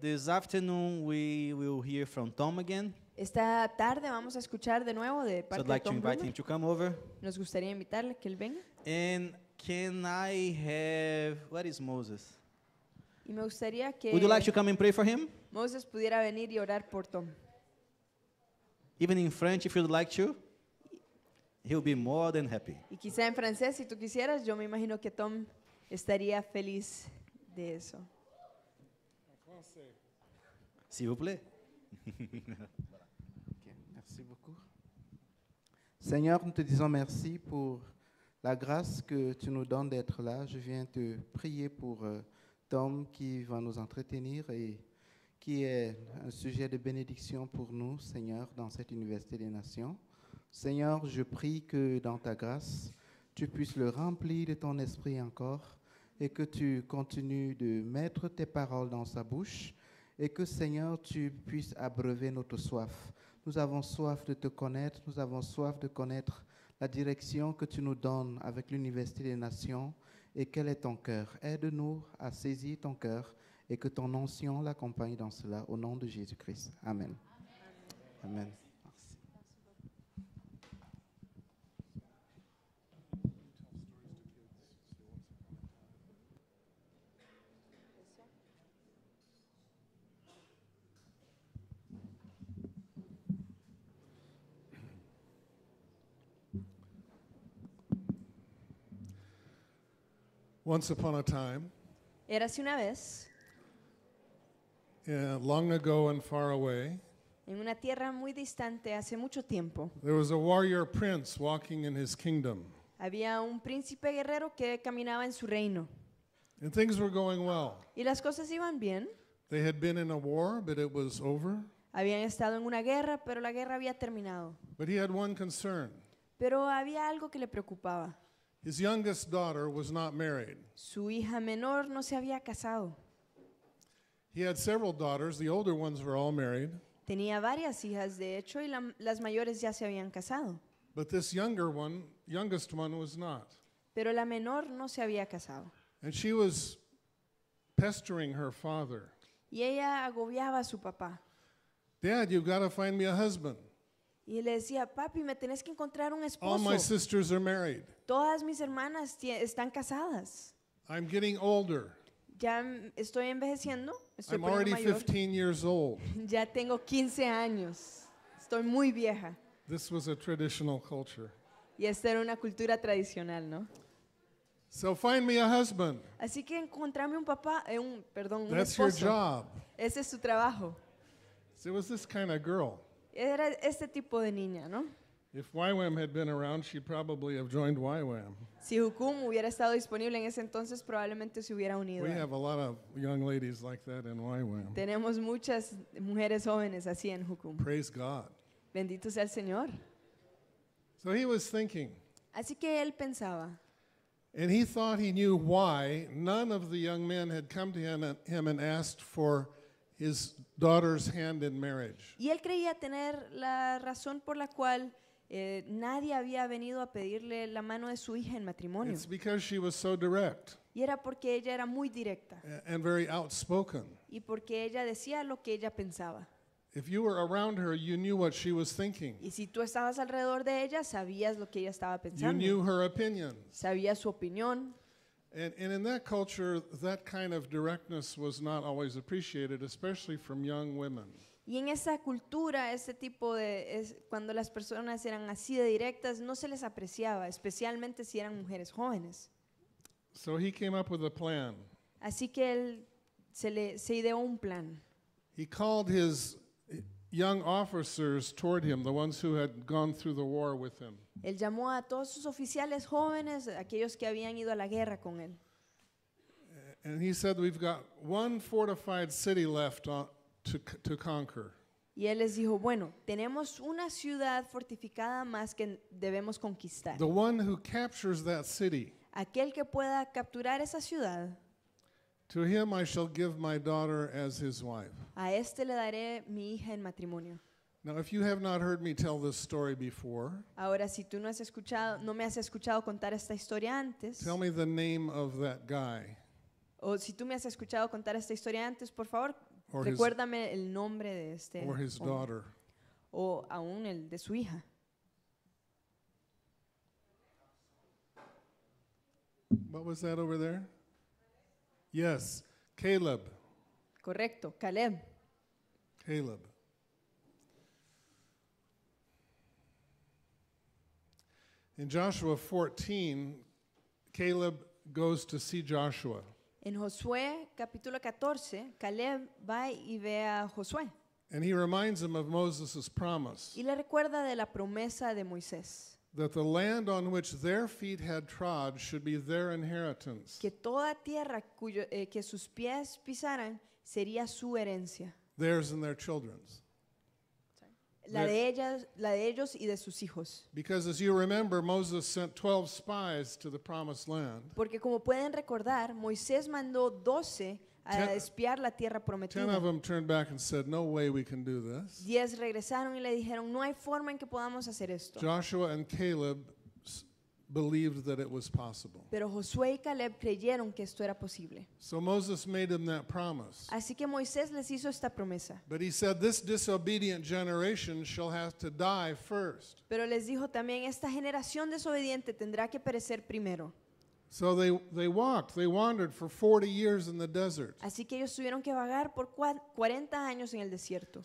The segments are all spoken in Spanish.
this afternoon we will hear from Tom again. Esta tarde vamos a escuchar de nuevo de parte so like de Tom to invite him to come over. Nos gustaría invitarle que él venga. And can I have what is Moses? Y me gustaría que Would you like to come and pray for him? Moses pudiera venir y orar por Tom. Even in French if you'd like to. He'll be more than happy. Y quizá en francés si tú quisieras, yo me imagino que Tom estaría feliz de eso. s'il vous plaît. merci beaucoup. Seigneur, nous te disons merci pour la grâce que tu nous donnes d'être là. Je viens te prier pour euh, Tom qui va nous entretenir et qui est un sujet de bénédiction pour nous, Seigneur, dans cette Université des Nations. Seigneur, je prie que dans ta grâce, tu puisses le remplir de ton esprit encore et que tu continues de mettre tes paroles dans sa bouche et que Seigneur, tu puisses abreuver notre soif. Nous avons soif de te connaître, nous avons soif de connaître la direction que tu nous donnes avec l'Université des Nations et quel est ton cœur. Aide-nous à saisir ton cœur et que ton ancien l'accompagne dans cela au nom de Jésus-Christ. Amen. Amen. Once upon a time, una vez, eh, long ago and far away, en una tierra muy distante hace mucho tiempo, there was a warrior prince walking in his kingdom. había un príncipe guerrero que caminaba en su reino. And things were going well. Y las cosas iban bien. They had been in a war, but it was over. Habían estado en una guerra, pero la guerra había terminado. But he had one concern. Pero había algo que le preocupaba. His youngest daughter was not married. Su hija menor no se había casado. He had several daughters. The older ones were all married. Tenía varias hijas, de hecho, y la, las mayores ya se habían casado. But this younger one, youngest one, was not. Pero la menor no se había casado. And she was pestering her father. Y ella agobiaba a su papá. Dad, you've got to find me a husband. Y le decía, papi, me tenés que encontrar un esposo. Todas mis hermanas están casadas. Ya estoy envejeciendo, estoy Ya tengo 15 años. Estoy muy vieja. Y esta era una cultura tradicional, ¿no? Así que encontrarme un papá, eh, un, perdón, un esposo. Ese es su trabajo. So this kind era este tipo de niña, ¿no? Si Hukum hubiera estado disponible en ese entonces, probablemente se hubiera unido. Tenemos muchas mujeres jóvenes así en Hukum. Bendito sea el Señor. Así que él pensaba. And he thought none of the young men asked y él creía tener la razón por la cual eh, nadie había venido a pedirle la mano de su hija en matrimonio. Y era porque ella era muy directa y porque ella decía lo que ella pensaba. Y si tú estabas alrededor de ella, sabías lo que ella estaba pensando, knew sabías su opinión, And, and in that culture, that kind of directness was not always appreciated, especially from young women. Y en esa cultura, ese tipo de, es, cuando las personas eran así de directas, no se les apreciaba, especialmente si eran mujeres jóvenes. So he came up with a plan. Así que él se, le, se ideó un plan. He called his young Él llamó a todos sus oficiales jóvenes, aquellos que habían ido a la guerra con él. Y él les dijo, bueno, tenemos una ciudad fortificada más que debemos conquistar. The one who captures that city Aquel que pueda capturar esa ciudad To him I shall give my daughter as his wife. A este le daré mi hija en matrimonio. Now, if you have not heard me tell this story before, Ahora si tú no has escuchado, no me has escuchado contar esta historia antes, tell me the name of that guy o si tú me has escuchado contar esta historia antes, por favor, or his, el nombre de este or his daughter. o aún el de su hija. What was that over there? Yes. Caleb. Correcto. Caleb. Caleb. In Joshua 14, Caleb goes to see Joshua. En Josué capítulo 14, Caleb va y ve a Josué. And he reminds him of Moses' promise. Y le recuerda de la promesa de Moisés. that the land on which their feet had trod should be their inheritance. que toda tierra cuyo, eh, que sus pies pisaran sería su herencia, Theirs and their children's. la de, ellas, la de ellos y de sus hijos. Because as you remember, Moses sent 12 spies to the promised land. Porque como pueden recordar, Moisés mandó 12 a espiar la tierra prometida. Em Diez regresaron y le dijeron, no hay forma en que podamos hacer esto. Pero Josué y Caleb creyeron que esto era posible. Así que Moisés les hizo esta promesa. Pero les dijo también, esta generación desobediente tendrá que perecer primero. Así que ellos tuvieron que vagar por 40 años en el desierto.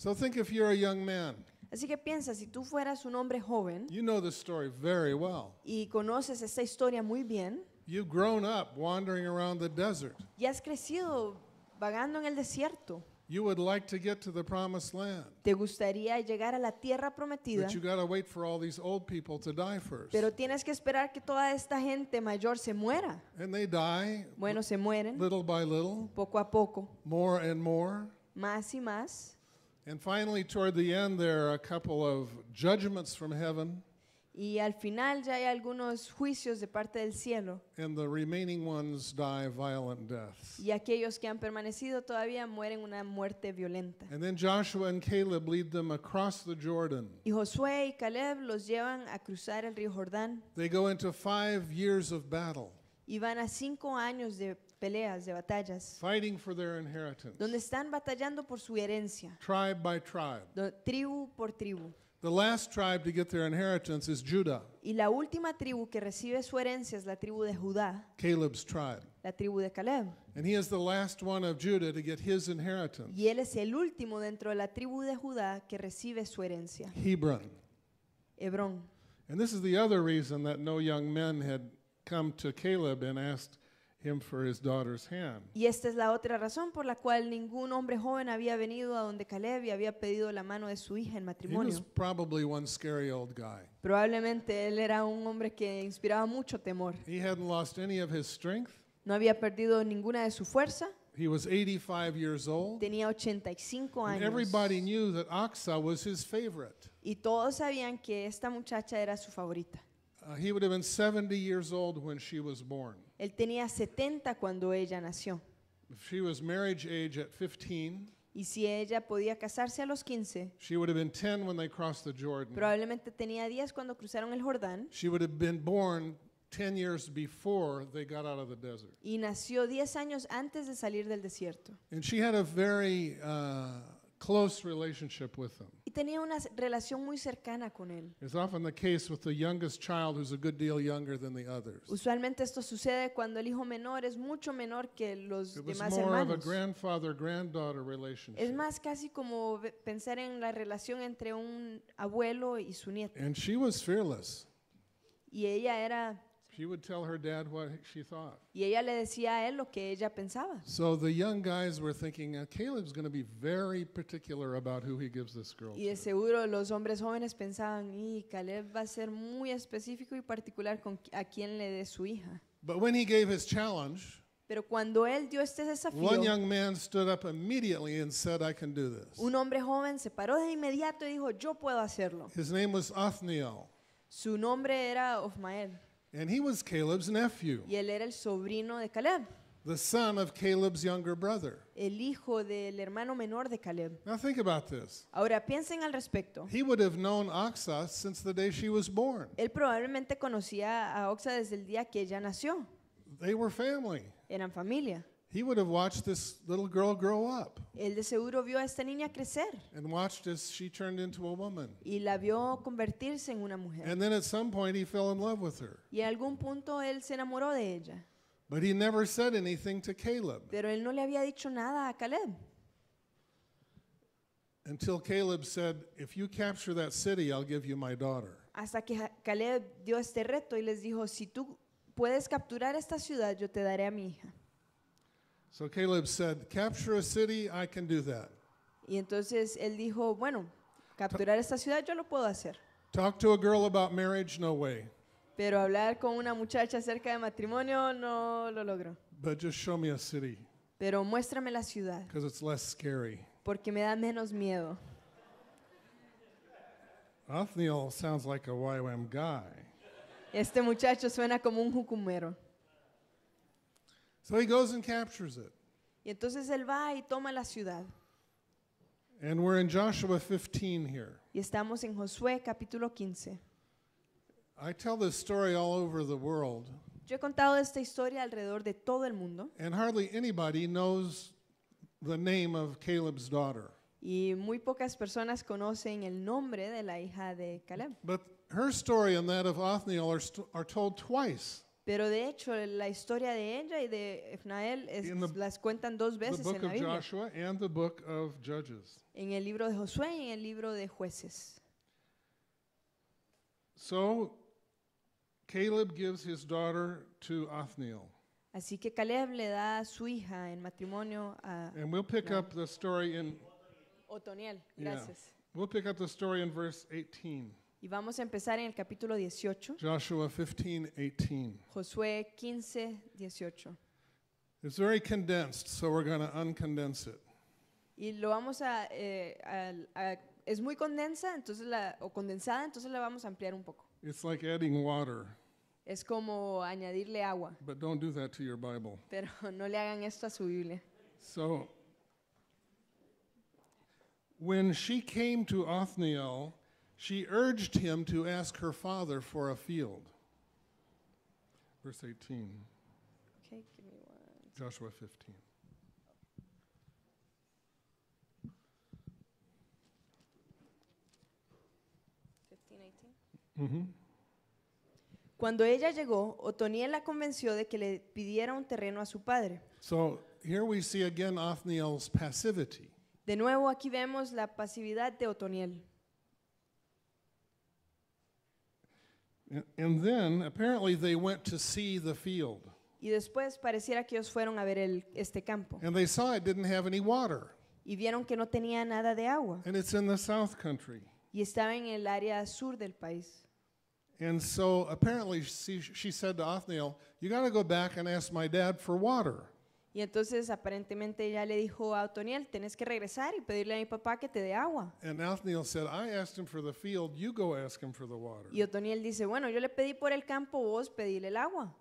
Así que piensa, si tú fueras un hombre joven You know story very well. y conoces esta historia muy bien, You've grown up wandering around the desert. y has crecido vagando en el desierto. You would like to get to the promised land. Te gustaría llegar a la tierra prometida. But you gotta wait for all these old people to die first. Pero tienes que esperar que toda esta gente mayor se muera. And they die. Bueno, se mueren. Little by little. Poco a poco. More and more. Más y más. And finally, toward the end, there are a couple of judgments from heaven. Y al final ya hay algunos juicios de parte del cielo. Y aquellos que han permanecido todavía mueren una muerte violenta. Y Josué y Caleb los llevan a cruzar el río Jordán. Y van a cinco años de peleas, de batallas. Donde están batallando por su herencia. tribu por tribu. The last tribe to get their inheritance is Judah, Y la última tribu que recibe su herencia es la tribu de Judá, Caleb's tribe. la tribu de Caleb. And he is the last one of Judah to get his inheritance. Y él es el último dentro de la tribu de Judá que recibe su herencia, Hebron. Hebrón. And this is the other reason that no young men had come to Caleb and asked, Y esta es la otra razón por la cual ningún hombre joven había venido a donde Caleb y había pedido la mano de su hija en matrimonio. Probablemente él era un hombre que inspiraba mucho temor. He lost any of his strength. No había perdido ninguna de su fuerza. He Tenía 85 años. Y todos sabían que esta muchacha era su favorita. Uh, he would have been 70 years old when she was born. Él tenía 70 cuando ella nació. Y si ella podía casarse a los 15, probablemente tenía 10 cuando cruzaron el Jordán y nació 10 años antes de salir del desierto. she had a very uh, close relationship with him. Y tenía una relación muy cercana con él. It's often the case with the youngest child who's a good deal younger than the others. Usualmente esto sucede cuando el hijo menor es mucho menor que los It was more hermanos. Of a grandfather granddaughter relationship. Es más casi como pensar en la relación entre un abuelo y su nieto. And she was fearless. Y ella era She would tell her dad what she thought. Y ella le decía a él lo que ella pensaba. So the young guys were thinking, uh, Caleb's going to be very particular about who he gives this girl. Y de to. seguro los hombres jóvenes pensaban, y Caleb va a ser muy específico y particular con a quién le dé su hija. But when he gave his challenge, Pero cuando él dio este desafío, One young man stood up immediately and said, I can do this. un hombre joven se paró de inmediato y dijo, yo puedo hacerlo. His name was Othniel. Su nombre era Ofmael. And he was Caleb's nephew, y él era el sobrino de Caleb, the son of Caleb's younger brother. el hijo del hermano menor de Caleb. Now think about this. Ahora piensen al respecto. He would have known Aksa since the day she was born. Él probablemente conocía a Oxa desde el día que ella nació. They were family. Eran familia. He would have watched this little girl grow up. Él de seguro vio a esta niña crecer. And watched as she turned into a woman. Y la vio convertirse en una mujer. And then at some point he fell in love with her. Y en algún punto él se enamoró de ella. But he never said anything to Caleb. Pero él no le había dicho nada a Caleb. Until Caleb said, "If you capture that city, I'll give you my daughter." Hasta que Caleb dio este reto y les dijo, "Si tú puedes capturar esta ciudad, yo te daré a mi hija." Y entonces él dijo, bueno, capturar esta ciudad yo lo puedo hacer. Talk to a girl about marriage, no way. Pero hablar con una muchacha acerca de matrimonio no lo logro. But just show me a city, Pero muéstrame la ciudad, because it's less scary. porque me da menos miedo. sounds like a YWAM guy. Este muchacho suena como un jucumero. So he goes and captures it. Y entonces él va y toma la ciudad. And we're in Joshua 15 here. Y estamos en Josué capítulo 15. I tell this story all over the world. Yo he contado esta historia alrededor de todo el mundo. And hardly anybody knows the name of Caleb's daughter. Y muy pocas personas conocen el nombre de la hija de Caleb. But her story and that of Othniel are, are told twice. Pero de hecho, la historia de ella y de Efnael es, las cuentan dos veces en la Biblia. En el libro de Josué y en el libro de Jueces. So Caleb gives his daughter to Othniel. Así que Caleb le da a su hija en matrimonio a we'll pick up the story in Otoniel. Gracias. We'll pick up the story in verse 18. Y vamos a empezar en el capítulo 18. Joshua 15, 18. Josué 15, 18. It's very condensed, so we're going to uncondense it. Y lo vamos a, eh, a, a es muy condensa, entonces la, o condensada, entonces la vamos a ampliar un poco. It's like adding water. Es como añadirle agua. But don't do that to your Bible. Pero no le hagan esto a su Biblia. So, when she came to Othniel, she urged him to ask her father for a field. Verse 18. Okay, give me one. Joshua 15. Mm-hmm. Cuando ella llegó, Otoniel la convenció de que le pidiera un terreno a su padre. So here we see again Othniel's passivity. De nuevo aquí vemos la pasividad de Otoniel. And then apparently they went to see the field. Y después pareciera que ellos fueron a ver el, este campo. And they saw it didn't have any water. Y vieron que no tenía nada de agua. And it's in the south country. Y estaba en el área sur del país. And so apparently she, she said to Othniel, "You got to go back and ask my dad for water." Y entonces aparentemente ella le dijo a Otoniel, tienes que regresar y pedirle a mi papá que te dé agua. Y Otoniel dice, bueno, yo le pedí por el campo, vos pedíle el agua.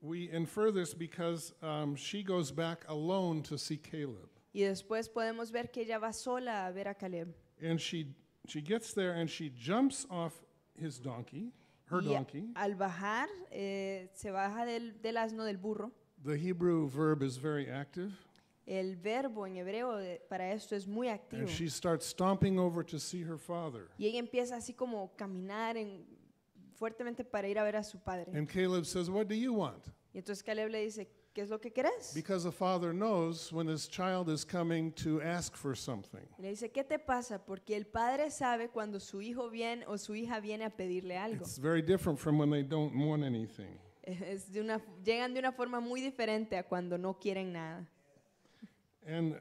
We infer this because um, she goes back alone to see Caleb. Y después podemos ver que ella va sola a ver a Caleb. And she gets there and she jumps off his donkey, her y donkey. Al bajar eh, se baja del asno del burro. The Hebrew verb is very active. El verbo en hebreo para esto es muy activo. And she starts stomping over to see her father. Y ella empieza así como caminar en- fuertemente para ir a ver a su padre. And Caleb says, What do you want? Y entonces Caleb le dice, ¿qué es lo que querés? Because a father knows when his child is coming to ask for something. Y le dice, ¿qué te pasa? Porque el padre sabe cuando su hijo viene o su hija viene a pedirle algo. It's very different from when they don't want anything. Es de una, llegan de una forma muy diferente a cuando no quieren nada. And,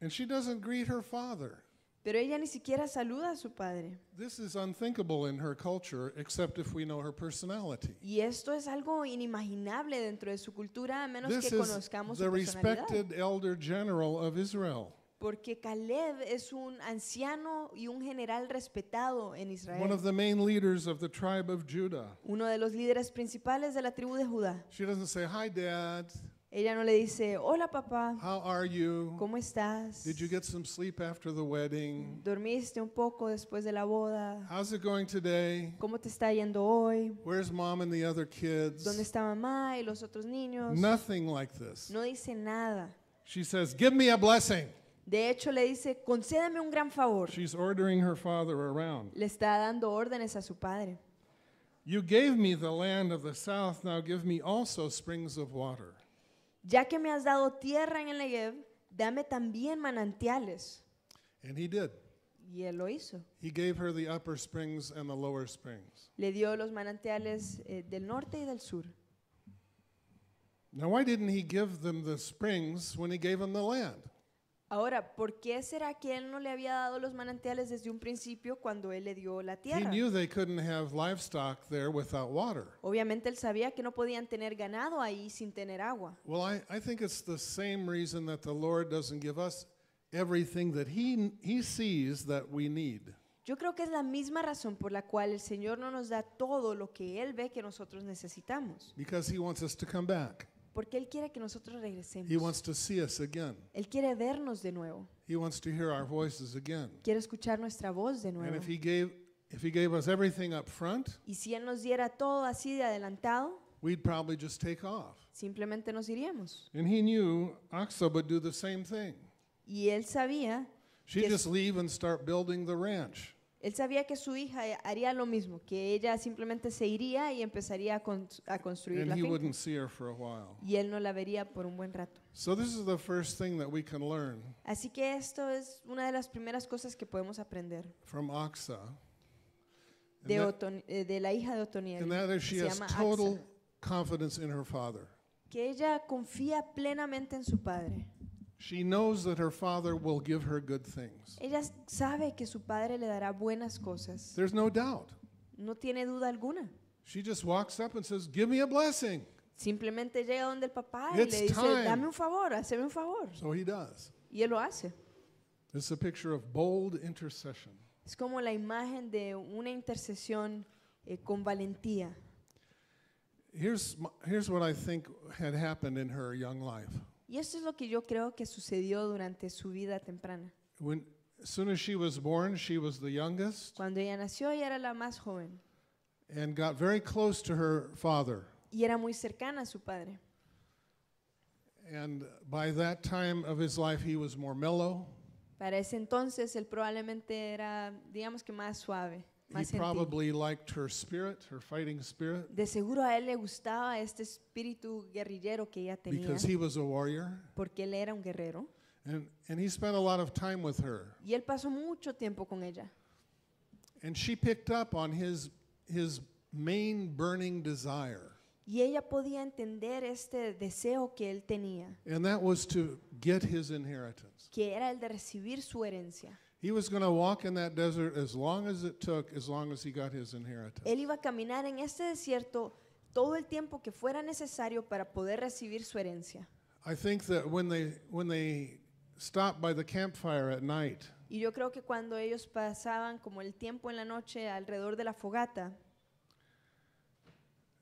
and she doesn't greet her father. Pero ella ni siquiera saluda a su padre. This is unthinkable in her culture, except if we know her personality. Y esto es algo inimaginable dentro de su cultura, a menos This que conozcamos su personalidad. This is the respected elder general of Israel porque Caleb es un anciano y un general respetado en Israel. One of the main leaders of the tribe of Judah. Uno de los líderes principales de la tribu de Judá. She doesn't say hi dad. Ella no le dice, "Hola papá." How are you? ¿Cómo estás? Did you get some sleep after the wedding? ¿Dormiste un poco después de la boda? How's it going today? ¿Cómo te está yendo hoy? Where's mom and the other kids? ¿Dónde está mamá y los otros niños? Nothing like this. No dice nada. She says, "Give me a blessing." De hecho, le dice, concédeme un gran favor. She's ordering her father around. Le está dando órdenes a su padre. You gave me the land of the south, now give me also springs of water. Ya que me has dado tierra en el Negev, dame también manantiales. And he did. Y él lo hizo. He gave her the upper springs and the lower springs. Le dio los manantiales eh, del norte y del sur. Now why didn't he give them the springs when he gave them the land? Ahora, ¿por qué será que él no le había dado los manantiales desde un principio cuando él le dio la tierra? Obviamente él sabía que no podían tener ganado ahí sin tener agua. Yo creo que es la misma razón por la cual el Señor no nos da todo lo que Él ve que nosotros necesitamos, Porque Él porque él quiere que nosotros regresemos. Él quiere vernos de nuevo. Quiere escuchar nuestra voz de nuevo. y si él nos diera todo así de adelantado, Simplemente nos iríamos. Y él sabía She'd él sabía que su hija eh, haría lo mismo, que ella simplemente se iría y empezaría a, construir la finca. Y él no la vería por un buen rato. Así que esto es una de las primeras cosas que podemos aprender eh, de, la hija de Otoniel. Se llama Que ella confía plenamente en su padre. She knows that her father will give her good things. Ella sabe que su padre le dará buenas cosas. There's no doubt. No tiene duda alguna. She just walks up and says, "Give me a blessing." Simplemente llega donde el papá y It's le dice, time. "Dame un favor, hazme un favor." So he does. Y él lo hace. It's a picture of bold intercession. Es como la imagen de una intercesión eh, con valentía. Here's, here's what I think had happened in her young life. Y eso es lo que yo creo que sucedió durante su vida temprana. Cuando ella nació, ella era la más joven y era muy cercana a su padre. And Para ese entonces, él probablemente era, digamos que más suave. He más en probably liked her spirit, her fighting spirit, De seguro a él le gustaba este espíritu guerrillero que ella tenía, because he was a warrior. porque él era un guerrero. And, and he spent a lot of time with her. Y él pasó mucho tiempo con ella. And she picked up on his, his main burning desire, Y ella podía entender este deseo que él tenía, and that was to get his inheritance. que era el de recibir su herencia. He was going to walk in that desert as long as it took, as long as he got his inheritance. Él iba a caminar en este desierto todo el tiempo que fuera necesario para poder recibir su herencia. I think that when they when they stopped by the campfire at night, Y yo creo que cuando ellos pasaban como el tiempo en la noche alrededor de la fogata,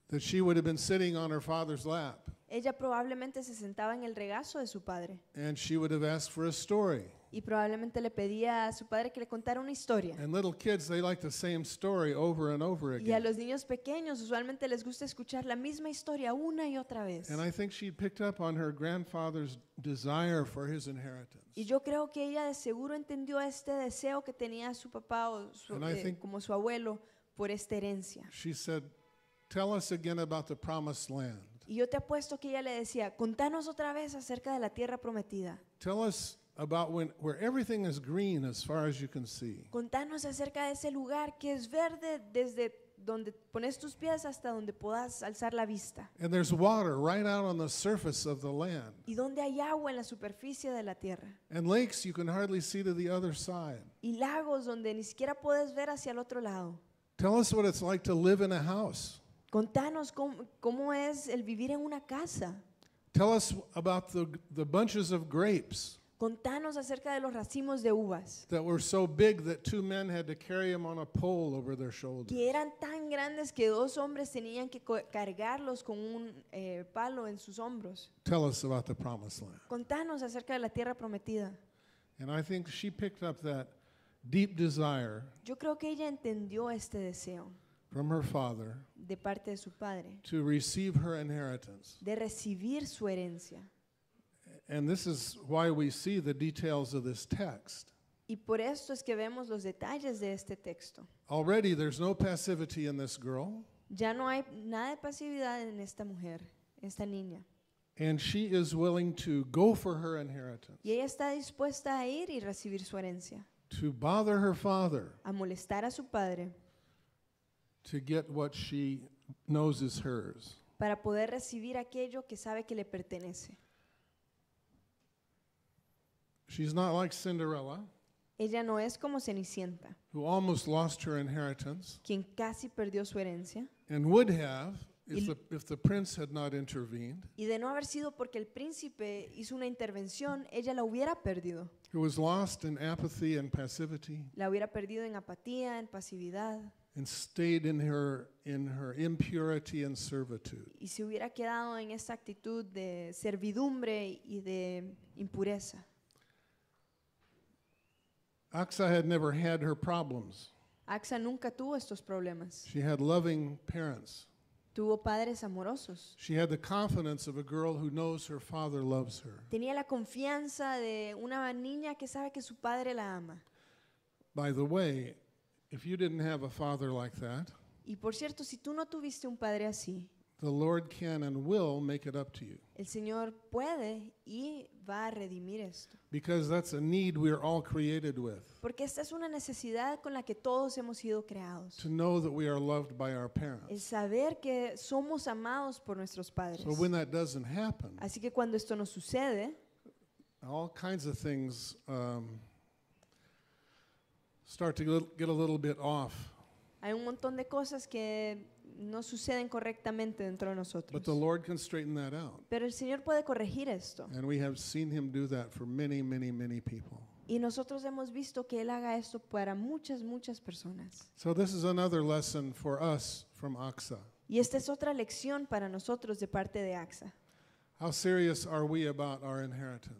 that she would have been sitting on her father's lap, ella probablemente se sentaba en el regazo de su padre and she would have asked for a story y probablemente le pedía a su padre que le contara una historia. Y a los niños pequeños usualmente les gusta escuchar la misma historia una y otra vez. Y yo creo que ella de seguro entendió este deseo que tenía su papá o su, eh, como su abuelo por esta herencia. Y yo te apuesto que ella le decía, contanos otra vez acerca de la tierra prometida. about when, where everything is green as far as you can see. Contanos acerca de ese lugar que es verde desde donde pones tus pies hasta donde puedas alzar la vista. And there's water right out on the surface of the land. Y donde hay agua en la superficie de la tierra. And lakes you can hardly see to the other side. Y lagos donde ni siquiera puedes ver hacia el otro lado. Tell us what it's like to live in a house. Contanos cómo, cómo es el vivir en una casa. Tell us about the, the bunches of grapes. Contanos acerca de los racimos de uvas. Que eran tan grandes que dos hombres tenían que cargarlos con un eh, palo en sus hombros. Tell Contanos acerca de la tierra prometida. Yo creo que ella entendió este deseo. De parte de su padre. De recibir su herencia. And this is why we see the details of this text. Y por esto es que vemos los detalles de este texto. Already there's no passivity in this girl. Ya no hay nada de pasividad en esta mujer, esta niña. And she is willing to go for her inheritance. Y ella está dispuesta a ir y recibir su herencia. To bother her father. A molestar a su padre. To get what she knows is hers. Para poder recibir aquello que sabe que le pertenece. She's not like Cinderella, Ella no es como Cenicienta, quien casi perdió su herencia. would have if the, prince had not intervened, Y de no haber sido porque el príncipe hizo una intervención, ella la hubiera perdido. who was lost in apathy and passivity La hubiera perdido en apatía, en pasividad, in her, in her impurity and servitude. y se hubiera quedado en esa actitud de servidumbre y de impureza. Axa had never had her problems. Axa nunca tuvo estos problemas. She had loving parents. Tuvo padres amorosos. She had the confidence of a girl who knows her father loves her. Tenía la confianza de una niña que sabe que su padre la ama. By the way, if you didn't have a father like that, y por cierto, si tú no tuviste un padre así, the Lord can and will make it up to you. El Señor puede y va a redimir esto. Because that's a need we are all created with. Porque esta es una necesidad con la que todos hemos sido creados. To know that we are loved by our parents. El saber que somos amados por nuestros padres. So when that doesn't happen, Así que cuando esto no sucede, all kinds of things um, start to get a little bit off. Hay un montón de cosas que no suceden correctamente dentro de nosotros. Pero el Señor puede corregir esto. Y nosotros hemos visto que él haga esto para muchas, muchas personas. Y esta es otra lección para nosotros de parte de AXA.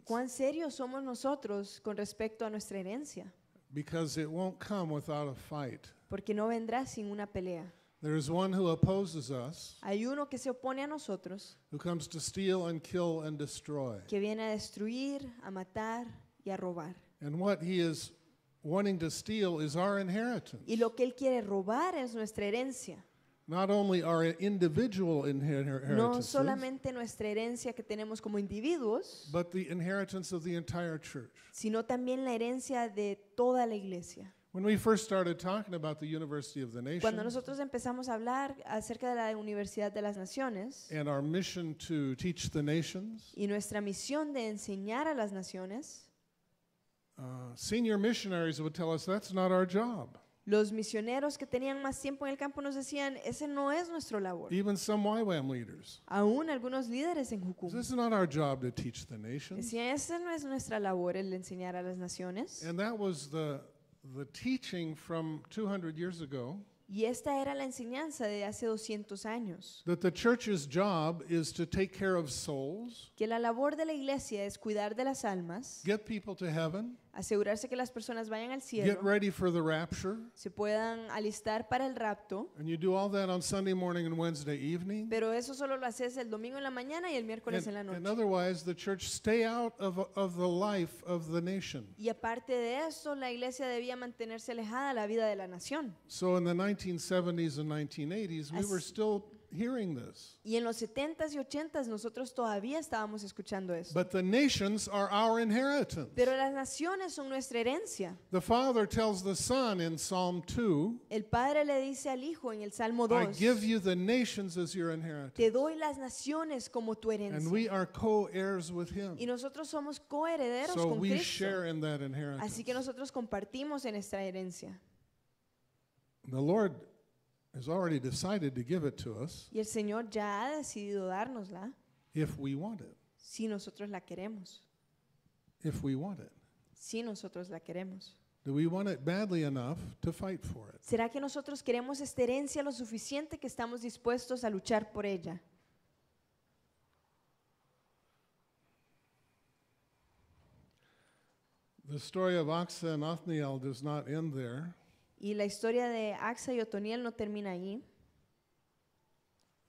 ¿Cuán serios somos nosotros con respecto a nuestra herencia? Porque no vendrá sin una pelea. Hay uno que se opone a nosotros, que viene a destruir, a matar y a robar. Y lo que él quiere robar es nuestra herencia. No solamente nuestra herencia que tenemos como individuos, sino también la herencia de toda la iglesia. When we first started talking about the University of the Cuando Nations nosotros empezamos a hablar acerca de la Universidad de las Naciones and our mission to teach the nations, y nuestra misión de enseñar a las naciones, uh, senior missionaries would tell us that's not our job. los misioneros que tenían más tiempo en el campo nos decían, ese no es nuestro labor. Even some YWAM leaders. Aún algunos líderes en Hukum This is not our job to teach the nations. decían, esa no es nuestra labor el enseñar a las naciones. And that was the the teaching from 200 years ago Y esta era la enseñanza de hace 200 años. Que la labor de la iglesia es cuidar de las almas, asegurarse que las personas vayan al cielo, se puedan alistar para el rapto, pero eso solo lo haces el domingo en la mañana y el miércoles en la noche. Y aparte de eso, la iglesia debía mantenerse alejada de la vida de la nación. So in the 19 1970s and 1980s, we were still hearing this. Y en los 70s y 80s nosotros todavía estábamos escuchando esto. But the nations are our inheritance. Pero las naciones son nuestra herencia. The father tells the son in Psalm 2. El padre le dice al hijo en el Salmo 2. I give you the nations as your inheritance. Te doy las naciones como tu herencia. And we are co-heirs with him. Y nosotros somos coherederos so con we Share in that inheritance. Así que nosotros compartimos en esta herencia. the Lord has already decided to give it to us. Y el Señor ya ha decidido dárnosla. If we want it. Si nosotros la queremos. If we want it. Si nosotros la queremos. Do we want it badly enough to fight for it? ¿Será que nosotros queremos esta herencia lo suficiente que estamos dispuestos a luchar por ella? The story of Oxa and Othniel does not end there. Y la historia de Axa y Otoniel no termina ahí.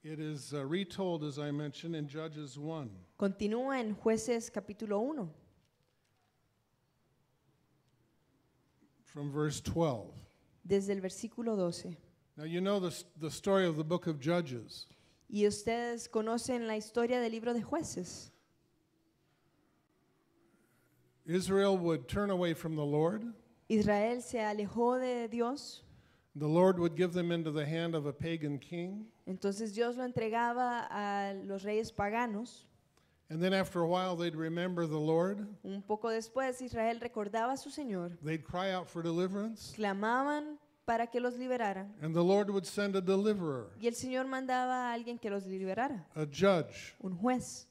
It is uh, retold, as I mentioned, in Judges 1. Continúa en Jueces capítulo 1. From verse 12. Desde el versículo 12. Now you know the, the story of the book of Judges. Y ustedes conocen la historia del libro de Jueces. Israel would turn away from the Lord. Israel se alejó de Dios. Entonces Dios lo entregaba a los reyes paganos. Un poco después Israel recordaba a su Señor. Clamaban para que los liberaran. Y el Señor mandaba a alguien que los liberara. Un juez.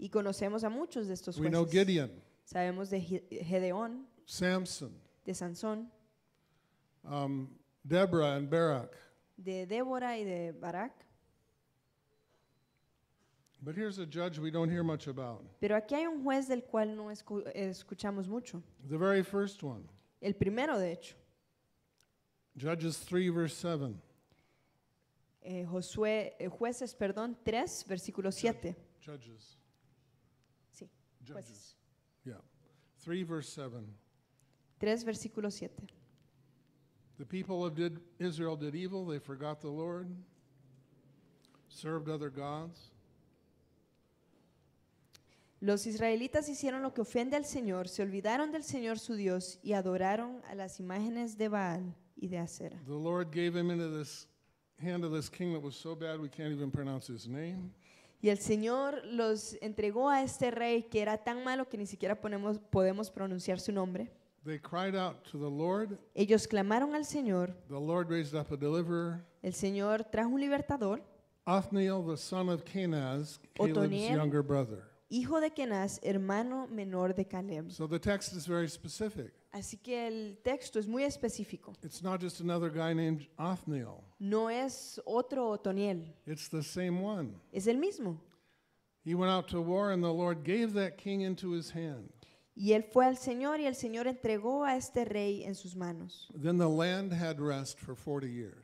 Y conocemos a muchos de estos jueces. Sabemos de Gedeón, Samson, de Sansón, um, Deborah and Barak. de Débora y de Barak. But here's a judge we don't hear much about. Pero aquí hay un juez del cual no escu- escuchamos mucho. The very first one, El primero, de hecho, Judges 3, verse 7. eh, Josué, eh, jueces, perdón, 3, versículo 7. Judges. Sí, Judges. jueces. 3 versículo 7. The people of Israel did evil, they forgot the Lord, served other gods. Los israelitas hicieron lo que ofende al Señor, se olvidaron del Señor su Dios y adoraron a las imágenes de Baal y de Acera. The Lord gave him into this hand of this king that was so bad we can't even pronounce his name. Y el Señor los entregó a este rey que era tan malo que ni siquiera podemos pronunciar su nombre. Ellos clamaron al Señor. El Señor trajo un libertador. Othniel, the son of Kenaz, younger brother. hijo de Kenaz, hermano menor de Caleb. So the text is very specific. Así que el texto es muy específico. It's not just another guy named Othniel. No es otro Otoniel. It's the same one. Es el mismo. He went out to war and the Lord gave that king into his hand. Y él fue al Señor y el Señor entregó a este rey en sus manos.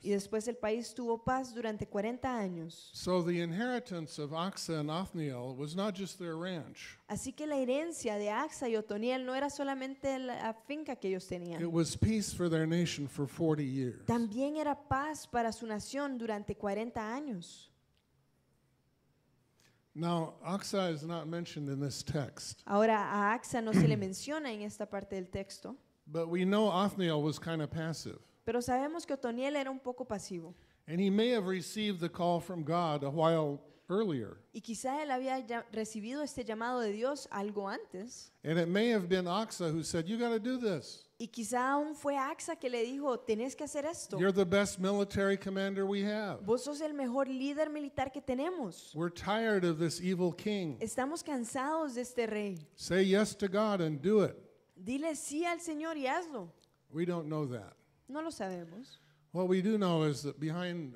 Y después el país tuvo paz durante 40 años. Así que la herencia de Axa y Otoniel no era solamente la finca que ellos tenían. También era paz para su nación durante 40 años. Now, Aksa is not mentioned in this text. Ahora a no se le menciona en esta parte del texto, But we know Othniel was kind of passive. pero sabemos que Otoniel era un poco pasivo And he may have received the call from God a while earlier. y quizá él había ya recibido este llamado de Dios algo antes And it may have been Aksa who said, You got to do this. Y quizá aún fue AXA que le dijo, tenés que hacer esto. You're the best military commander we have. Vos sos el mejor líder militar que tenemos. We're tired of this evil king. Estamos cansados de este rey. Say yes to God and do it. Dile sí al Señor y hazlo. We don't know that. No lo sabemos. What we do know is that behind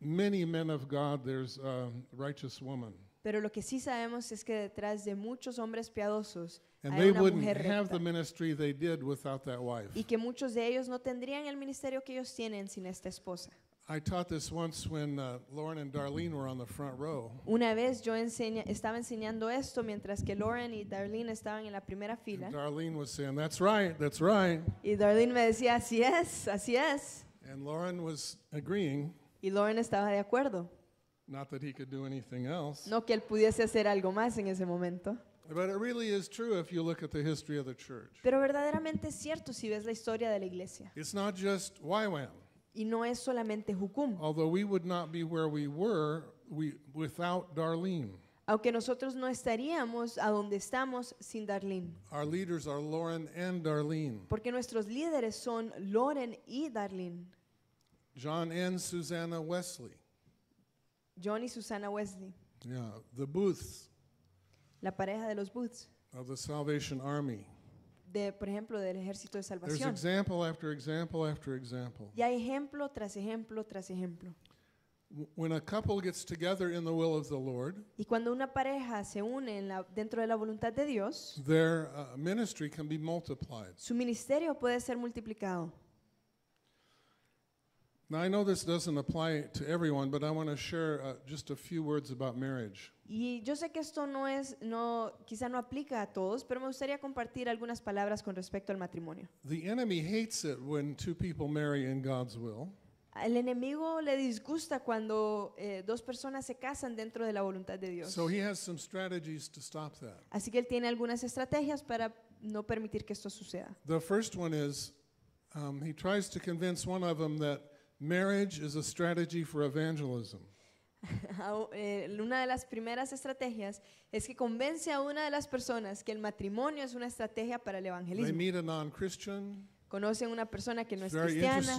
many men of God there's a righteous woman. Pero lo que sí sabemos es que detrás de muchos hombres piadosos hay una mujer y que muchos de ellos no tendrían el ministerio que ellos tienen sin esta esposa. Una vez yo estaba enseñando esto mientras que Lauren y Darlene estaban en la primera fila Darlene y Darlene me decía, así es, así es. Y Lauren estaba de acuerdo. No que él pudiese hacer algo más en ese momento. Pero verdaderamente es cierto si ves la historia de la iglesia. Y no es solamente Hukum. Aunque nosotros no estaríamos a donde estamos sin Darlene. Porque nuestros líderes son Lauren y Darlene. John and Susanna Wesley. John y Susana Wesley, la pareja de los Booths, of the Salvation Army. de, por ejemplo, del Ejército de Salvación. Y hay ejemplo tras ejemplo tras ejemplo. Y cuando una pareja se une en la- dentro de la voluntad de Dios, uh, su ministerio puede ser multiplicado. Now, I know this doesn't apply to everyone, but I want to share uh, just a few words about marriage. Y yo sé que esto no es, no, quizá no aplica a todos, pero me gustaría compartir algunas palabras con respecto al matrimonio. The enemy hates it when two people marry in God's will. El enemigo le disgusta cuando eh, dos personas se casan dentro de la voluntad de Dios. So he has some strategies to stop that. Así que él tiene algunas estrategias para no permitir que esto suceda. The first one is um, he tries to convince one of them that Marriage is a strategy for evangelism. una de las primeras estrategias es que convence a una de las personas que el matrimonio es una estrategia para el evangelismo. They a Conocen una persona que no es cristiana.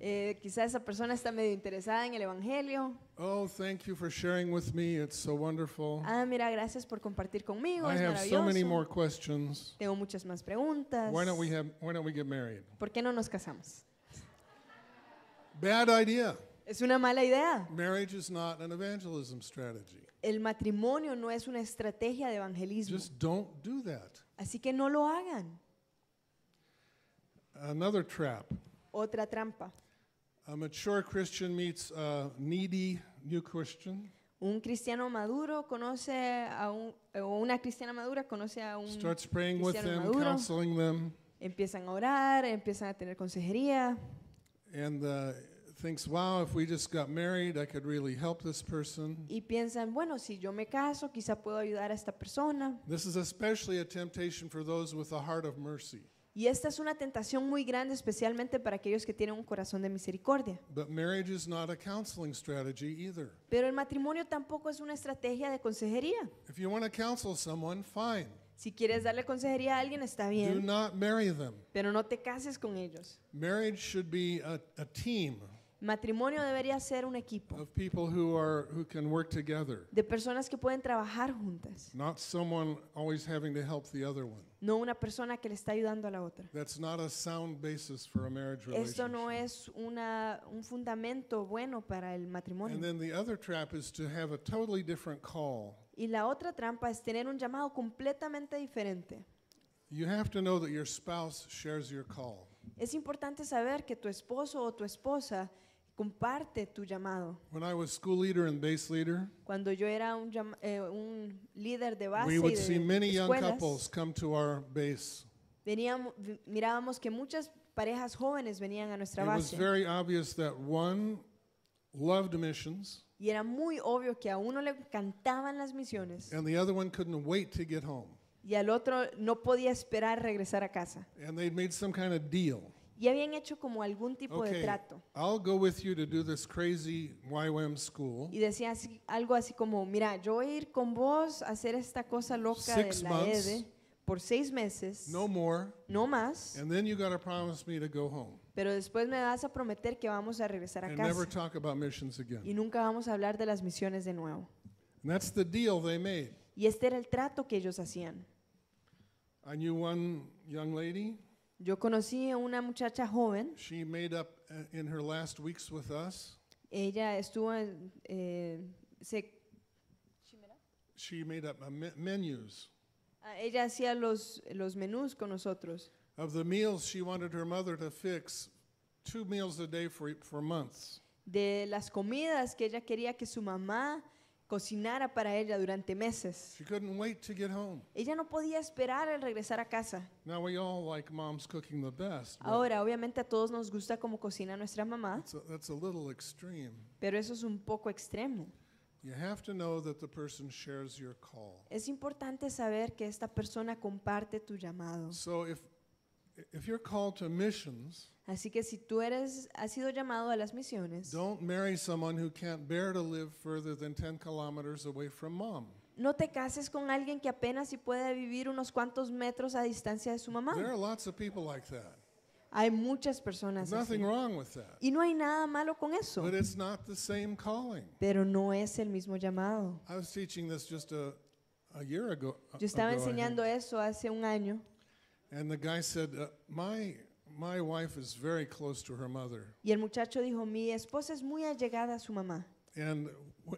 Eh, quizá esa persona está medio interesada en el evangelio. Oh, thank you for sharing with me. It's so wonderful. Ah, mira, gracias por compartir conmigo. es Tengo muchas más preguntas. Why we have, why don't we get married? ¿Por qué no nos casamos? Bad idea. Es una mala idea. Marriage is not an evangelism strategy. El matrimonio no es una estrategia de evangelismo. Just don't do that. Así que no lo hagan. Another trap. Otra trampa. A mature Christian meets a needy new Christian. Un cristiano maduro conoce a un, eh, o una cristiana madura conoce a un Starts praying with them, maduro. counseling them. Empiezan a orar, empiezan a tener consejería. And the Thinks, wow, if we just got married, I could really help this person. Y piensan, bueno, si yo me caso, quizá puedo ayudar a esta persona. This is especially a temptation for those with a heart of mercy. Y esta es una tentación muy grande, especialmente para aquellos que tienen un corazón de misericordia. But marriage is not a counseling strategy either. Pero el matrimonio tampoco es una estrategia de consejería. If you want to counsel someone, fine. Si quieres darle consejería a alguien, está bien. Do not marry them. Pero no te cases con ellos. Marriage should be a, a team. Matrimonio debería ser un equipo de personas que pueden trabajar juntas, no una persona que le está ayudando a la otra. Esto no es una, un fundamento bueno para el matrimonio. Y la otra trampa es tener un llamado completamente diferente. Es importante saber que tu esposo o tu esposa Comparte tu llamado. Cuando yo era eh, un, líder de base we see many young couples come to our base. mirábamos que muchas parejas jóvenes venían a nuestra base y era muy obvio que a uno le encantaban las misiones y al otro no podía esperar regresar a casa. And made some kind of y habían hecho como algún tipo de trato. Y decía algo así como, mira, yo voy a ir con vos a hacer esta cosa loca de la EDE por seis meses, No no más, pero después me vas a prometer que vamos a regresar a casa y nunca vamos a hablar de las misiones de nuevo. Y este era el trato que ellos hacían. I knew one young lady yo conocí a una muchacha joven. She made up uh, in her last weeks with us. Ella estuvo eh, se She made up uh, menus. Uh, ella hacía los los menús con nosotros. Of the meals she wanted her mother to fix, two meals a day for for months. De las comidas que ella quería que su mamá cocinara para ella durante meses. Ella no podía esperar al regresar a casa. Ahora, obviamente a todos nos gusta cómo cocina nuestra mamá, pero eso es un poco extremo. Es importante saber que esta persona comparte tu llamado. Así que si tú eres, has sido llamado a las misiones, no te cases con alguien que apenas si puede vivir unos cuantos metros a distancia de su mamá. Hay muchas personas así. Y no hay nada malo con eso. Pero no es el mismo llamado. Yo estaba enseñando eso hace un año. Y el guy said, uh, mi... My wife is very close to her mother. Y el muchacho dijo, mi esposa es muy allegada a su mamá. And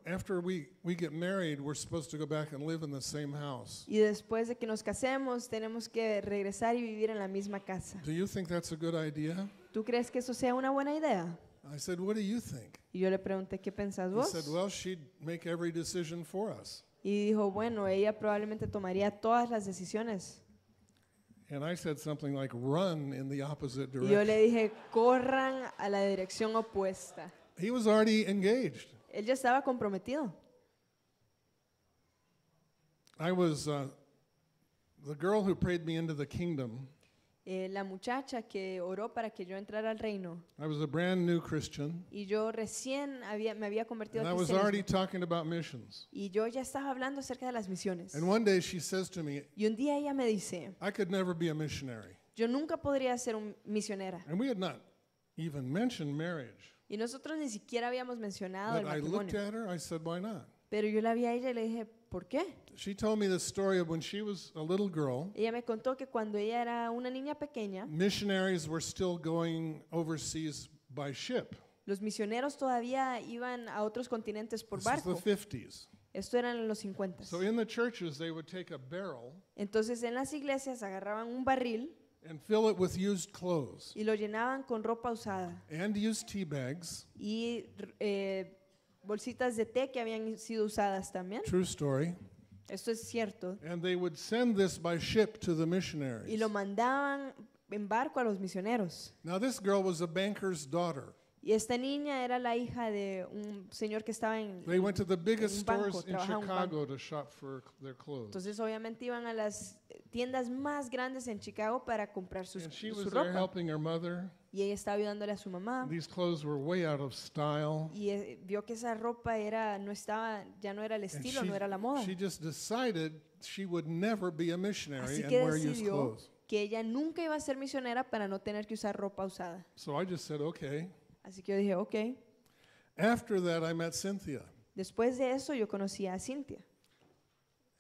after we, we get married, we're supposed to go back and live in the same house. Y después de que nos casemos, tenemos que regresar y vivir en la misma casa. Do you think that's a good idea? ¿Tú crees que eso sea una buena idea? I said, what do you think? Y yo le pregunté, ¿qué pensás He vos? said, well, she'd make every decision for us. Y dijo, bueno, ella probablemente tomaría todas las decisiones. And I said something like, run in the opposite direction. Yo le dije, corran a la dirección opuesta. He was already engaged. Él ya estaba comprometido. I was uh, the girl who prayed me into the kingdom. Eh, la muchacha que oró para que yo entrara al reino. Y yo recién había, me había convertido cristiano Y yo ya estaba hablando acerca de las misiones. Y un día ella me dice, yo nunca podría ser un misionera. Y nosotros ni siquiera habíamos mencionado el pero yo la vi a ella y le dije, ¿por qué? Ella me contó que cuando ella era una niña pequeña, los misioneros todavía iban a otros continentes por barco. Esto eran en los 50. Entonces en las iglesias agarraban un barril y lo llenaban con ropa usada y eh, bolsitas de té que habían sido usadas también. True story. Esto es cierto. And they would send this by ship to the missionaries. Y lo mandaban en barco a los misioneros. Now this girl was a banker's daughter. Y esta niña era la hija de un señor que estaba en They went to the biggest stores in Chicago to shop for their clothes. Entonces obviamente iban a las tiendas más grandes en Chicago para comprar sus, And she su was there ropa. helping her mother. Y ella estaba ayudándole a su mamá These clothes were way out of style. y eh, vio que esa ropa era no estaba ya no era el And estilo, she, no era la moda. she just decided she would never be a missionary Así and wear used decidió clothes. que ella nunca iba a ser misionera para no tener que usar ropa usada. So I just said, okay, Así que yo dije, ok. After that, I met Cynthia. Después de eso, yo conocí a Cynthia.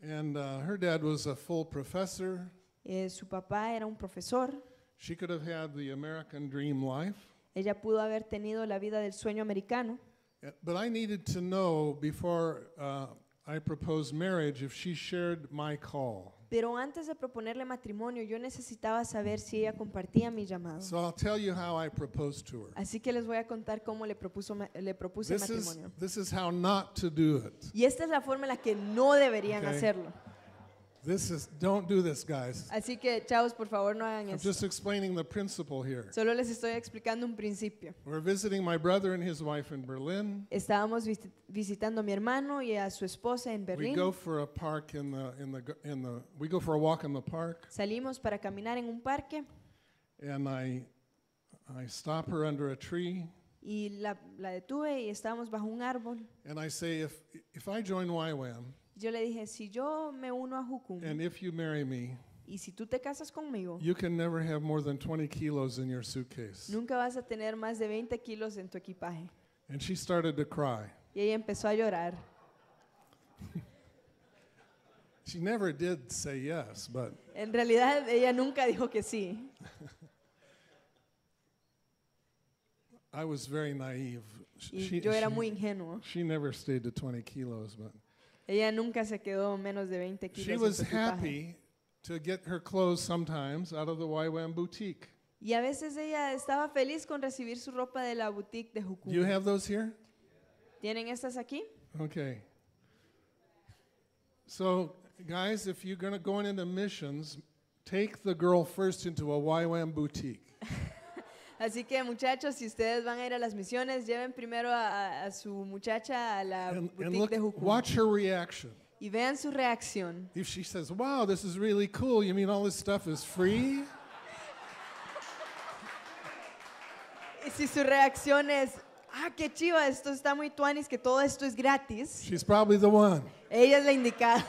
And uh, her dad was a full professor. Eh, su papá era un profesor. She could have had the American dream life. Ella pudo haber tenido la vida del sueño americano. Eh, but I needed to know before uh, I proposed marriage if she shared my call. Pero antes de proponerle matrimonio, yo necesitaba saber si ella compartía mi llamado. Así que les voy a contar cómo le, propuso, le propuse matrimonio. Y esta es la forma en la que no deberían hacerlo. This is don't do this, guys. Así que, chavos, por favor, no hagan I'm esto. just explaining the principle here. Solo les estoy explicando un principio. We're visiting my brother and his wife in Berlin. Estábamos vis- visitando a mi hermano y a su esposa en Berlín. We go for a park in the in the in the we go for a walk in the park Salimos para caminar en un parque and I I stop her under a tree y la, la detuve y estábamos bajo un árbol. and I say if if I join YWAM Yo le dije, si yo me uno a Jukum and if you marry me, y si tú te casas conmigo, you can never have more than 20 kilos in your suitcase. nunca vas a tener más de 20 kilos en tu equipaje. And she started to cry. Y ella empezó a llorar. She never did say yes, but En realidad ella nunca dijo que sí. I was very naive. Y yo era muy ingenuo. she never stayed to 20 kilos, but ella nunca se quedó menos de 20 kilos. She was happy to get her clothes sometimes out of the YWAM boutique. Y a veces ella estaba feliz con recibir su ropa de la boutique de Do you have those here? ¿Tienen estas aquí? Okay. So, guys, if you're going to go into missions, take the girl first into a YWAM boutique. Así que muchachos, si ustedes van a ir a las misiones, lleven primero a, su muchacha a la boutique de Y vean su reacción. If she says, "Wow, this is really cool. mean all this stuff is free?" Y si su reacción es, ah, qué chiva, esto está muy tuanis, que todo esto es gratis. She's probably the one. Ella es la indicada.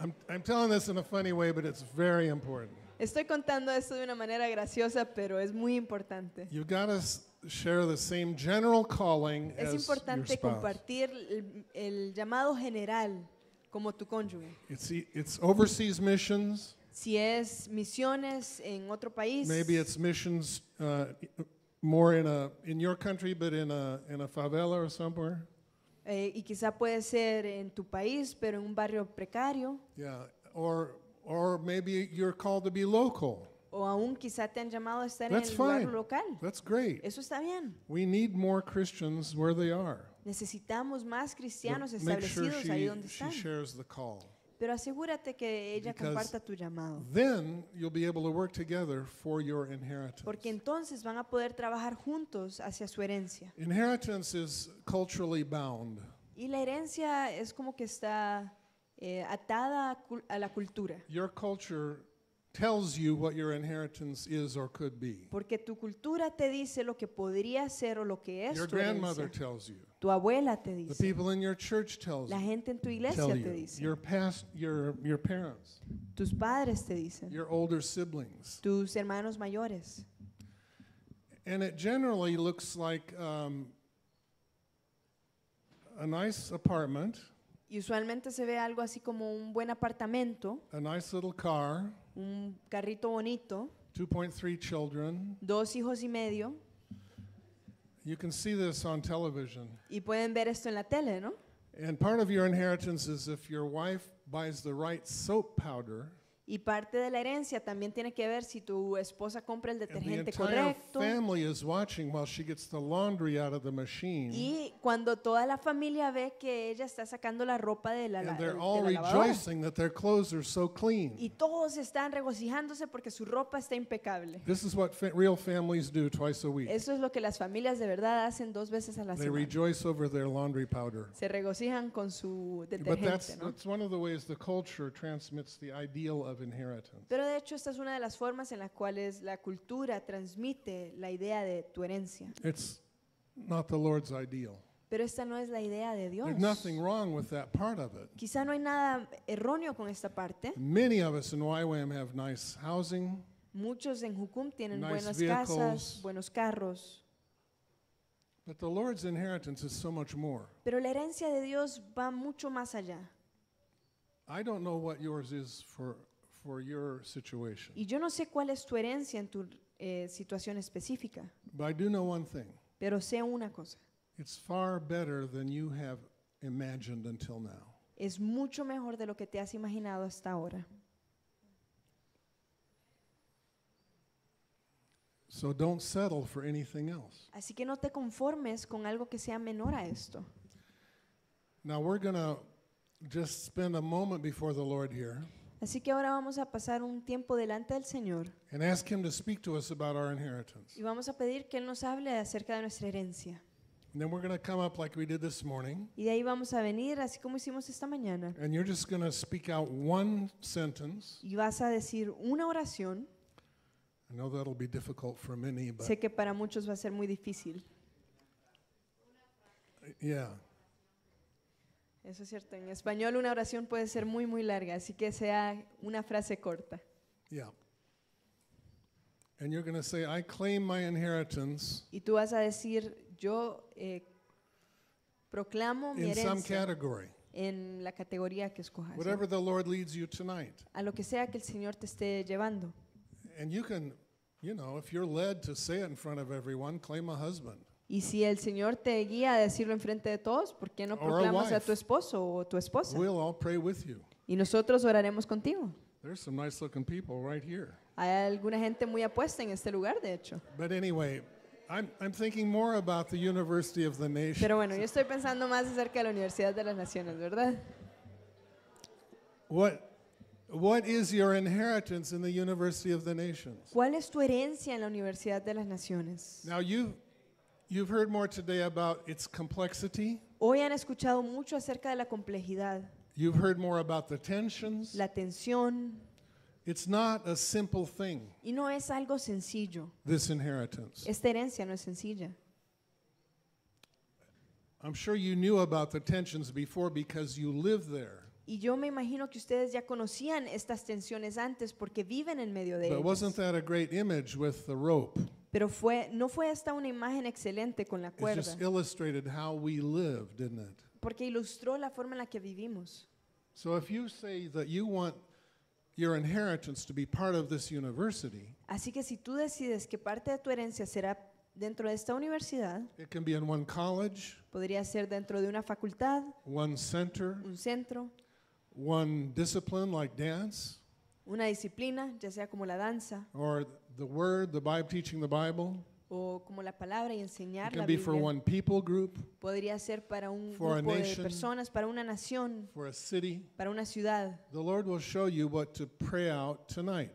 I'm, I'm telling this in a funny way, but it's very important. Estoy contando esto de una manera graciosa, pero es muy importante. You've got to share the same general calling Es as your spouse. Es importante compartir el, el llamado general como tu cónyuge. It's, it's overseas missions. Si es misiones en otro país, Maybe it's missions uh, more in a in your country, but in a in a favela or somewhere. eh, y quizá puede ser en tu país, pero en un barrio precario. O aún quizá te han llamado a estar en el lugar local. Eso está bien. We need more Christians where they are. Necesitamos más cristianos establecidos ahí donde están. Pero asegúrate que ella comparta tu llamado. Porque entonces van a poder trabajar juntos hacia su herencia. Inheritance culturally bound. Y la herencia es como que está eh, atada a, la cultura. Your culture tells you what your inheritance is or could be. Porque tu cultura te dice lo que podría ser o lo que es Your tu grandmother herencia. tells you. Tu abuela te dice. The people in your church tells La gente en tu iglesia Tell te dice. Your past your your parents, Tus padres te dicen. your older siblings. Tus hermanos mayores. And it generally looks like um, a nice apartment, Y usualmente se ve algo así como un buen apartamento, a nice little car, un carrito bonito, 2.3 children. dos hijos y medio, You can see this on television. y pueden ver esto en la tele, ¿no? And part of your inheritance is if your wife buys the right soap powder, y parte de la herencia también tiene que ver si tu esposa compra el detergente correcto. Y cuando toda la familia ve que ella está sacando la ropa de la, lavadora. y todos están regocijándose porque su ropa está impecable. Eso es lo que las familias de verdad hacen dos veces a la semana. Se regocijan con su detergente. Pero de hecho esta es una de las formas en las cuales la cultura transmite la idea de tu herencia. Pero esta no es la idea de Dios. Quizá no hay nada erróneo con esta parte. Muchos en Jukum tienen buenas casas, buenos carros. Pero la herencia de Dios va mucho más allá. for your situation. Y yo no sé cuál es tu herencia en tu eh, situación específica, But I do know one thing. pero sé una cosa. It's far better than you have imagined until now. Es mucho mejor de lo que te has imaginado hasta ahora. So don't settle for anything else. Así que no te conformes con algo que sea menor a esto. Now we're going to just spend a moment before the Lord here. Así que ahora vamos a pasar un tiempo delante del Señor y vamos a pedir que Él nos hable acerca de nuestra herencia. Y de ahí vamos a venir, así como hicimos esta mañana, y vas a decir una oración. Sé que para muchos va a ser muy difícil. yeah. Eso es cierto. En español una oración puede ser muy, muy larga, así que sea una frase corta. Yeah. And you're going to say, I claim my inheritance Y tú vas a decir, yo eh, proclamo mi in some herencia category, en la categoría que escojas, whatever the Lord leads you tonight. a lo que sea que el Señor te esté llevando. And you can, you know, if you're led to say it in front of everyone, claim a husband. Y si el Señor te guía a decirlo en frente de todos, ¿por qué no a tu esposo o tu esposa? Y nosotros oraremos contigo. Hay alguna gente muy apuesta en este lugar, de hecho. Pero bueno, yo estoy pensando más acerca de la Universidad de las Naciones, ¿verdad? ¿Cuál es tu herencia en la Universidad de las Naciones? You've heard more today about its complexity. Hoy han escuchado mucho acerca de la complejidad, You've heard more about the tensions. la tensión, It's not a simple thing, y no es algo sencillo. this inheritance. Esta herencia no es sencilla. I'm sure you knew about the tensions before because you live there. Y yo me imagino que ustedes ya conocían estas tensiones antes porque viven en medio de But ellas. wasn't that a great image with the rope? Pero fue, no fue esta una imagen excelente con la cuerda, porque ilustró la forma en la que vivimos. Así que si tú decides que parte de tu herencia será dentro de esta universidad, podría ser dentro de una facultad, center, un centro, una disciplina, ya sea como la danza, or the word, the Bible, teaching the Bible. O como la palabra y enseñar la Biblia. One people group, podría ser para un grupo nation, de personas, para una nación, city, para una ciudad.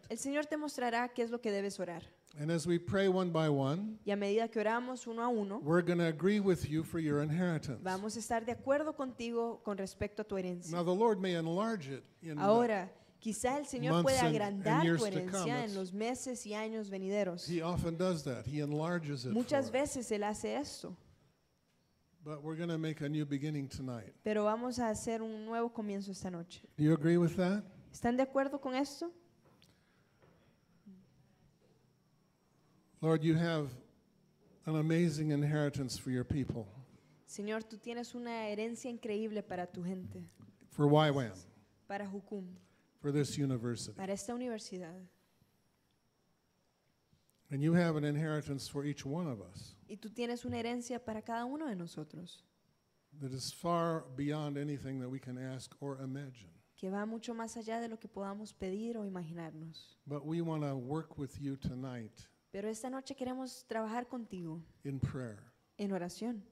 El Señor te mostrará qué es lo que debes orar. And as we pray one by one, y a medida que oramos uno a uno, we're going to agree with you for your inheritance. Vamos a estar de acuerdo contigo con respecto a tu herencia. Now the Lord may enlarge it in Ahora, the Quizá el Señor puede agrandar tu herencia en los meses y años venideros. Muchas veces Él hace esto. Pero vamos a hacer un nuevo comienzo esta noche. ¿Están de acuerdo con esto? Señor, tú tienes una herencia increíble para tu gente. Para Jukum para esta universidad. Y tú tienes una herencia para cada uno de nosotros que va mucho más allá de lo que podamos pedir o imaginarnos. Pero esta noche queremos trabajar contigo en oración.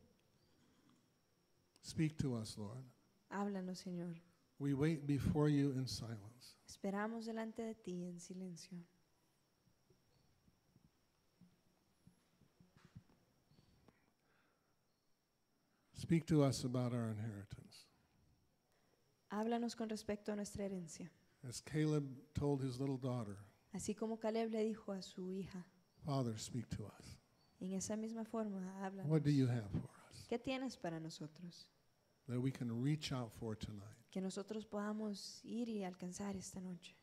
Háblanos, Señor. We wait before you in silence. Esperamos delante de ti en silencio. Speak to us about our inheritance. Háblanos con respecto a nuestra herencia. As Caleb told his little daughter, Así como Caleb le dijo a su hija, Father, speak to us. En esa misma forma, háblanos. What do you have for us ¿Qué tienes para nosotros? that we can reach out for tonight? que nosotros podamos ir y alcanzar esta noche.